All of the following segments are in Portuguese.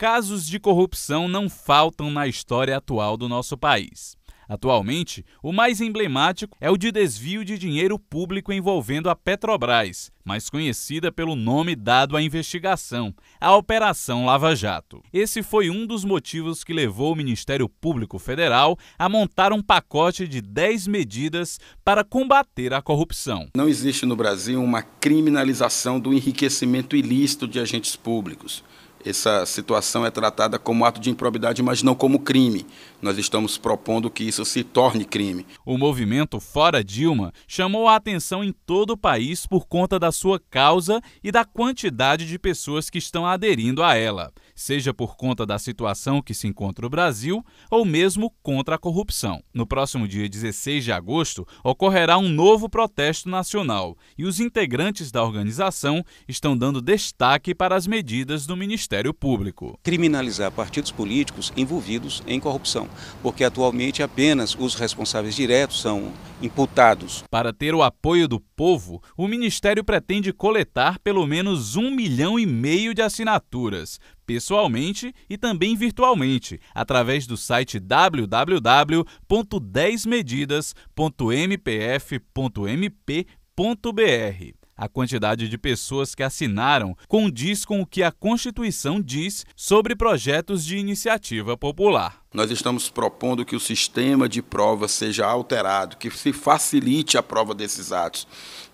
Casos de corrupção não faltam na história atual do nosso país. Atualmente, o mais emblemático é o de desvio de dinheiro público envolvendo a Petrobras, mais conhecida pelo nome dado à investigação, a Operação Lava Jato. Esse foi um dos motivos que levou o Ministério Público Federal a montar um pacote de 10 medidas para combater a corrupção. Não existe no Brasil uma criminalização do enriquecimento ilícito de agentes públicos essa situação é tratada como ato de improbidade, mas não como crime. Nós estamos propondo que isso se torne crime. O movimento Fora Dilma chamou a atenção em todo o país por conta da sua causa e da quantidade de pessoas que estão aderindo a ela, seja por conta da situação que se encontra o Brasil ou mesmo contra a corrupção. No próximo dia 16 de agosto, ocorrerá um novo protesto nacional e os integrantes da organização estão dando destaque para as medidas do Ministério Público. Criminalizar partidos políticos envolvidos em corrupção porque atualmente apenas os responsáveis diretos são imputados. Para ter o apoio do povo, o Ministério pretende coletar pelo menos um milhão e meio de assinaturas, pessoalmente e também virtualmente, através do site www.10medidas.mpf.mp.br. A quantidade de pessoas que assinaram condiz com o que a Constituição diz sobre projetos de iniciativa popular. Nós estamos propondo que o sistema de prova seja alterado, que se facilite a prova desses atos,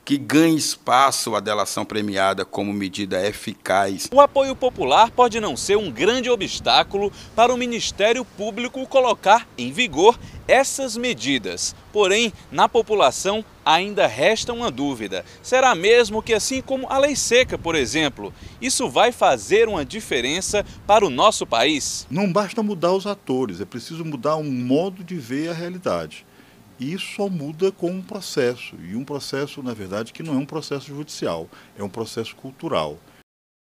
que ganhe espaço a delação premiada como medida eficaz. O apoio popular pode não ser um grande obstáculo para o Ministério Público colocar em vigor essas medidas. Porém, na população ainda resta uma dúvida: será mesmo que, assim como a lei seca, por exemplo, isso vai fazer uma diferença para o nosso país? Não basta mudar os atores, é preciso mudar um modo de ver a realidade. E isso só muda com um processo, e um processo, na verdade, que não é um processo judicial, é um processo cultural.